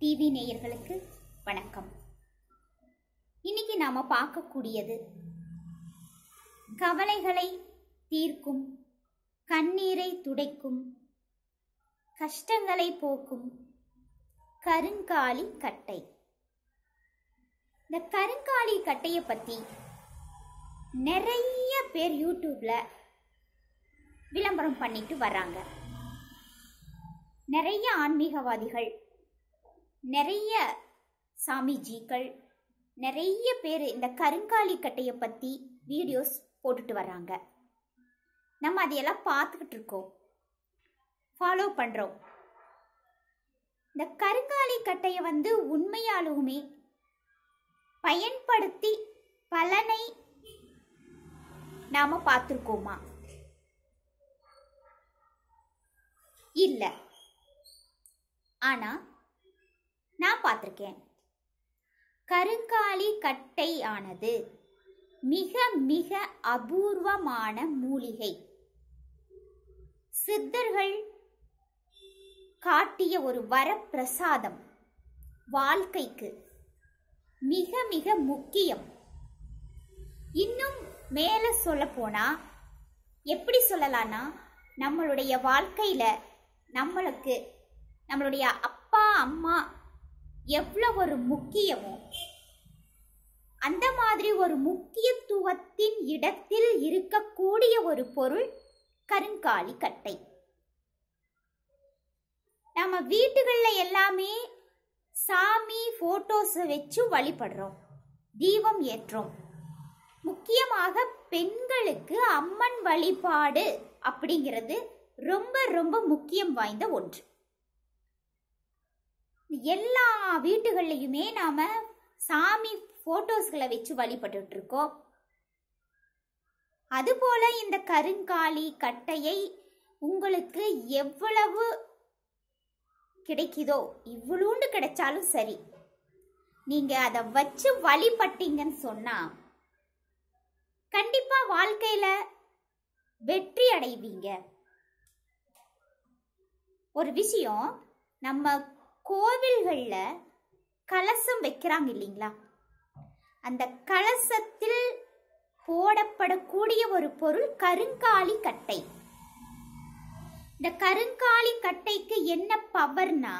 TV நேயர்களுக்கு வணக்கம் இன்னைக்கு நாம பார்க்கக்கூடியது கவலைகளை தீர்க்கும் கண்ணீரை துடைக்கும் கஷ்டங்களை போக்கும் கருங்காலி கட்டை இந்த கருங்காலி கட்டையை பற்றி நிறைய பேர் யூடியூப்பில் விளம்பரம் பண்ணிட்டு வராங்க நிறைய ஆன்மீகவாதிகள் நிறைய சாமிஜிகள் நிறைய பேர் இந்த கருங்காலி கட்டையை பற்றி வீடியோஸ் போட்டுட்டு வராங்க நம்ம அதையெல்லாம் பார்த்துக்கிட்டு இருக்கோம் ஃபாலோ பண்ணுறோம் இந்த கருங்காலி கட்டையை வந்து உண்மையாலுமே பயன்படுத்தி பலனை நாம் பார்த்துருக்கோமா இல்லை ஆனால் நான் பார்த்துருக்கேன் கருங்காலி கட்டை ஆனது மிக மிக அபூர்வமான மூலிகை சித்தர்கள் காட்டிய ஒரு வரப்பிரசாதம் வாழ்க்கைக்கு மிக மிக முக்கியம் இன்னும் மேலே சொல்ல போனா எப்படி சொல்லலாம்னா நம்மளுடைய வாழ்க்கையில நம்மளுக்கு நம்மளுடைய அப்பா அம்மா எவ்வளோ ஒரு முக்கியமோ அந்த மாதிரி ஒரு முக்கியத்துவத்தின் இடத்தில் இருக்கக்கூடிய ஒரு பொருள் கருங்காலி கட்டை நம்ம வீட்டுகளில் எல்லாமே சாமி ஃபோட்டோஸை வச்சு வழிபடுறோம் தீபம் ஏற்றோம் முக்கியமாக பெண்களுக்கு அம்மன் வழிபாடு அப்படிங்கிறது ரொம்ப ரொம்ப முக்கியம் வாய்ந்த ஒன்று எல்லா வீட்டுகள்லையுமே நாம் சாமி ஃபோட்டோஸ்களை வச்சு வழிபட்டு இருக்கோம் அதுபோல இந்த கருங்காலி கட்டையை உங்களுக்கு எவ்வளவு கிடைக்குதோ இவ்வளோண்டு கிடைச்சாலும் சரி நீங்கள் அதை வச்சு வழிபட்டீங்கன்னு சொன்னால் கண்டிப்பாக வாழ்க்கையில் வெற்றி அடைவீங்க ஒரு விஷயம் நம்ம கோவில்களில் கலசம் வைக்கிறாங்க இல்லைங்களா அந்த கலசத்தில் போடப்படக்கூடிய ஒரு பொருள் கருங்காலி கட்டை இந்த கருங்காலி கட்டைக்கு என்ன பவர்னா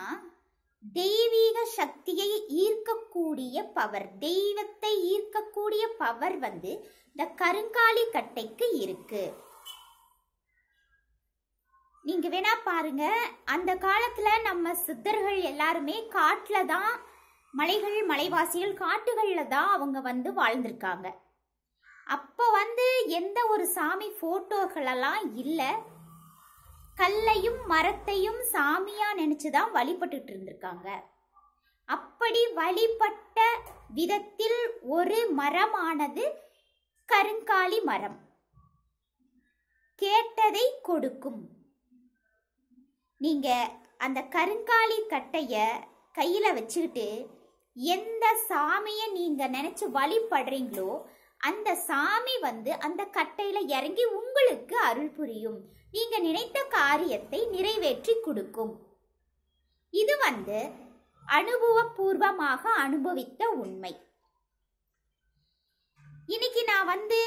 தெய்வீக சக்தியை ஈர்க்கக்கூடிய பவர் தெய்வத்தை ஈர்க்கக்கூடிய பவர் வந்து இந்த கருங்காலி கட்டைக்கு இருக்குது நீங்க வேணா பாருங்க அந்த காலத்துல நம்ம சித்தர்கள் எல்லாருமே காட்டுல தான் மலைகள் மலைவாசிகள் காட்டுகள்ல தான் அவங்க வந்து வாழ்ந்திருக்காங்க அப்போ வந்து எந்த ஒரு சாமி ஃபோட்டோகளெல்லாம் இல்லை கல்லையும் மரத்தையும் சாமியா நினைச்சுதான் வழிபட்டுட்டு இருந்திருக்காங்க அப்படி வழிபட்ட விதத்தில் ஒரு மரமானது கருங்காலி மரம் கேட்டதை கொடுக்கும் நீங்கள் அந்த கருங்காலி கட்டையை கையில் வச்சுக்கிட்டு எந்த சாமியை நீங்கள் நினச்சி வழிபடுறீங்களோ அந்த சாமி வந்து அந்த கட்டையில் இறங்கி உங்களுக்கு அருள் புரியும் நீங்கள் நினைத்த காரியத்தை நிறைவேற்றி கொடுக்கும் இது வந்து அனுபவபூர்வமாக அனுபவித்த உண்மை இன்னைக்கு நான் வந்து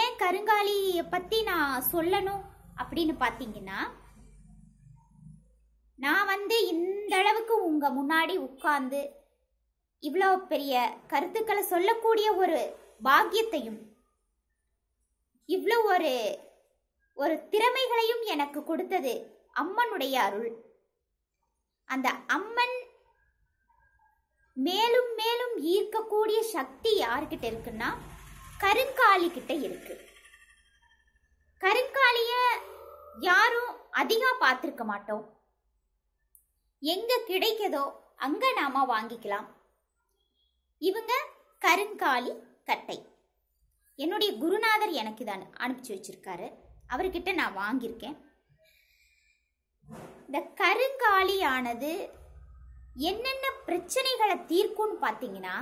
ஏன் கருங்காலியை பற்றி நான் சொல்லணும் அப்படின்னு பார்த்தீங்கன்னா நான் வந்து இந்த அளவுக்கு உங்க முன்னாடி உட்கார்ந்து இவ்வளோ பெரிய கருத்துக்களை சொல்லக்கூடிய ஒரு பாக்கியத்தையும் இவ்வளோ ஒரு ஒரு திறமைகளையும் எனக்கு கொடுத்தது அம்மனுடைய அருள் அந்த அம்மன் மேலும் மேலும் ஈர்க்கக்கூடிய சக்தி யார்கிட்ட இருக்குன்னா கருங்காலி கிட்ட இருக்கு கருங்காலிய யாரும் அதிகம் பார்த்துருக்க மாட்டோம் எங்க கிடைக்கதோ அங்க நாம வாங்கிக்கலாம் இவங்க கருங்காலி கட்டை என்னுடைய குருநாதர் எனக்கு இதை அனுப்பிச்சு வச்சிருக்காரு அவர்கிட்ட நான் வாங்கியிருக்கேன் இந்த கருங்காலியானது என்னென்ன பிரச்சனைகளை தீர்க்கும்னு பார்த்தீங்கன்னா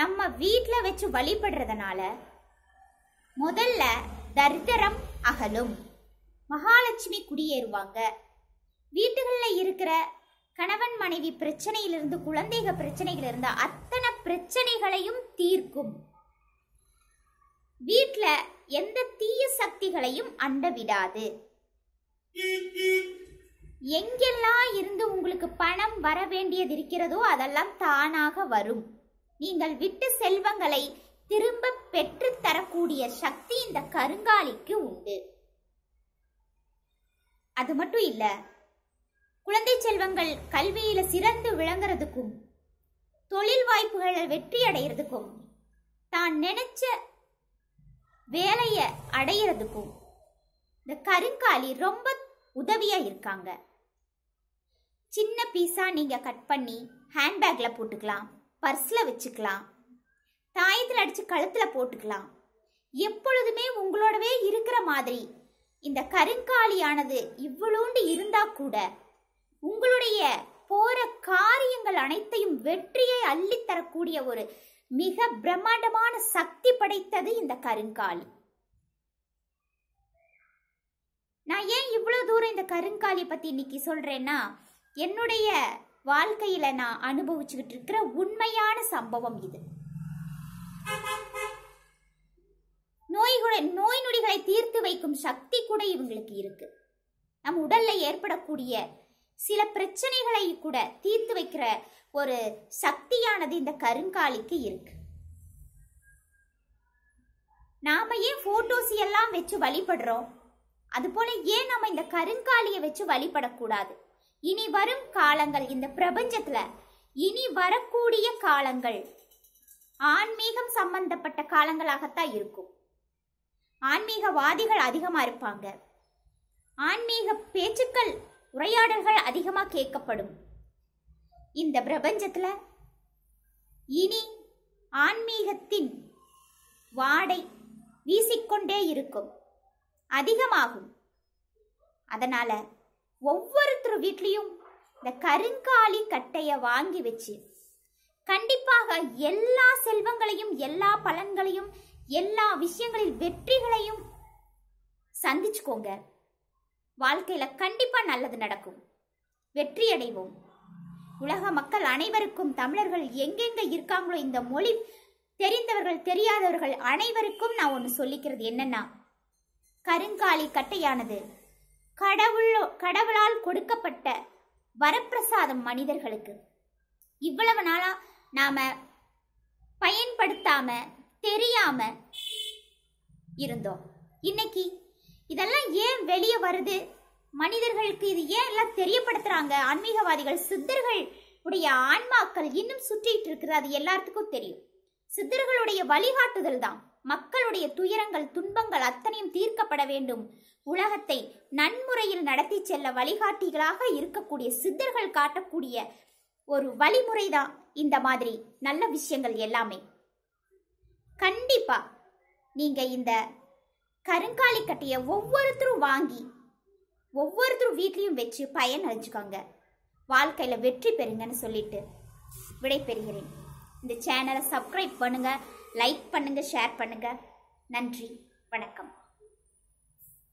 நம்ம வீட்டில் வச்சு வழிபடுறதுனால முதல்ல தரித்திரம் அகலும் மகாலட்சுமி குடியேறுவாங்க வீட்டுகளில் இருக்கிற கணவன் மனைவி பிரச்சனையிலிருந்து குழந்தைக பிரச்சனையிலிருந்து அத்தனை பிரச்சனைகளையும் தீர்க்கும் வீட்டில் எந்த தீய சக்திகளையும் அண்ட விடாது எங்கெல்லாம் இருந்து உங்களுக்கு பணம் வர வேண்டியது இருக்கிறதோ அதெல்லாம் தானாக வரும் நீங்கள் விட்டு செல்வங்களை திரும்ப பெற்று தரக்கூடிய சக்தி இந்த கருங்காலிக்கு உண்டு அது மட்டும் இல்லை குழந்தை செல்வங்கள் கல்வியில சிறந்து விளங்குறதுக்கும் தொழில் வாய்ப்புகளை வெற்றி அடைகிறதுக்கும் தான் நினைச்ச வேலையை அடையிறதுக்கும் இந்த கருங்காலி ரொம்ப உதவியா இருக்காங்க சின்ன பீஸா நீங்க கட் பண்ணி ஹேண்ட்பேக்ல போட்டுக்கலாம் பர்ஸ்ல வச்சுக்கலாம் தாயத்தில் அடிச்சு கழுத்துல போட்டுக்கலாம் எப்பொழுதுமே உங்களோடவே இருக்கிற மாதிரி இந்த கருங்காலியானது இவ்வளோண்டு இருந்தா கூட உங்களுடைய போற காரியங்கள் அனைத்தையும் வெற்றியை அள்ளித்தரக்கூடிய ஒரு மிக பிரம்மாண்டமான சக்தி படைத்தது இந்த கருங்காலி நான் ஏன் இவ்வளோ தூரம் இந்த கருங்காலி பற்றி இன்னைக்கு சொல்கிறேன்னா என்னுடைய வாழ்க்கையில் நான் அனுபவிச்சுக்கிட்டு இருக்கிற உண்மையான சம்பவம் இது நோய்களை நோய் நொடிகளை தீர்த்து வைக்கும் சக்தி கூட இவங்களுக்கு இருக்கு நம் உடல்ல ஏற்படக்கூடிய சில பிரச்சனைகளை கூட தீர்த்து வைக்கிற ஒரு சக்தியானது இந்த கருங்காலிக்கு இருக்கு நாம ஏன் போட்டோஸ் எல்லாம் வச்சு வழிபடுறோம் அதுபோல ஏன் நம்ம இந்த கருங்காலியை வச்சு வழிபடக்கூடாது இனி வரும் காலங்கள் இந்த பிரபஞ்சத்துல இனி வரக்கூடிய காலங்கள் ஆன்மீகம் சம்பந்தப்பட்ட காலங்களாகத்தான் இருக்கும் ஆன்மீகவாதிகள் அதிகமாக இருப்பாங்க ஆன்மீக பேச்சுக்கள் உரையாடல்கள் அதிகமாக கேட்கப்படும் இந்த பிரபஞ்சத்தில் இனி ஆன்மீகத்தின் வாடை வீசிக்கொண்டே இருக்கும் அதிகமாகும் அதனால் ஒவ்வொருத்தர் வீட்லேயும் இந்த கருங்காலி கட்டையை வாங்கி வச்சு கண்டிப்பாக எல்லா செல்வங்களையும் எல்லா பலன்களையும் எல்லா விஷயங்களில் வெற்றிகளையும் சந்திச்சுக்கோங்க வாழ்க்கையில் கண்டிப்பாக நல்லது நடக்கும் வெற்றியடைவோம் உலக மக்கள் அனைவருக்கும் தமிழர்கள் எங்கெங்க இருக்காங்களோ இந்த மொழி தெரிந்தவர்கள் தெரியாதவர்கள் அனைவருக்கும் நான் ஒன்று சொல்லிக்கிறது என்னன்னா கருங்காலி கட்டையானது கடவுள் கடவுளால் கொடுக்கப்பட்ட வரப்பிரசாதம் மனிதர்களுக்கு இவ்வளவு நாளாக நாம் பயன்படுத்தாம தெரியாம இருந்தோம் இன்னைக்கு இதெல்லாம் ஏன் வெளியே வருது மனிதர்களுக்கு இது ஏன் எல்லாம் தெரியப்படுத்துறாங்க ஆன்மீகவாதிகள் சித்தர்கள் உடைய ஆன்மாக்கள் இன்னும் சுற்றிட்டு இருக்கிறது அது எல்லாத்துக்கும் தெரியும் சித்தர்களுடைய வழிகாட்டுதல் தான் மக்களுடைய துயரங்கள் துன்பங்கள் அத்தனையும் தீர்க்கப்பட வேண்டும் உலகத்தை நன்முறையில் நடத்தி செல்ல வழிகாட்டிகளாக இருக்கக்கூடிய சித்தர்கள் காட்டக்கூடிய ஒரு வழிமுறை தான் இந்த மாதிரி நல்ல விஷயங்கள் எல்லாமே கண்டிப்பா நீங்க இந்த கருங்காலி கட்டிய ஒவ்வொருத்தரும் வாங்கி ஒவ்வொருத்தரும் வீட்லேயும் வச்சு பயன் அழிஞ்சுக்காங்க வாழ்க்கையில் வெற்றி பெறுங்கன்னு சொல்லிட்டு விடை பெறுகிறேன் இந்த சேனலை சப்ஸ்கிரைப் பண்ணுங்கள் லைக் பண்ணுங்கள் ஷேர் பண்ணுங்கள் நன்றி வணக்கம்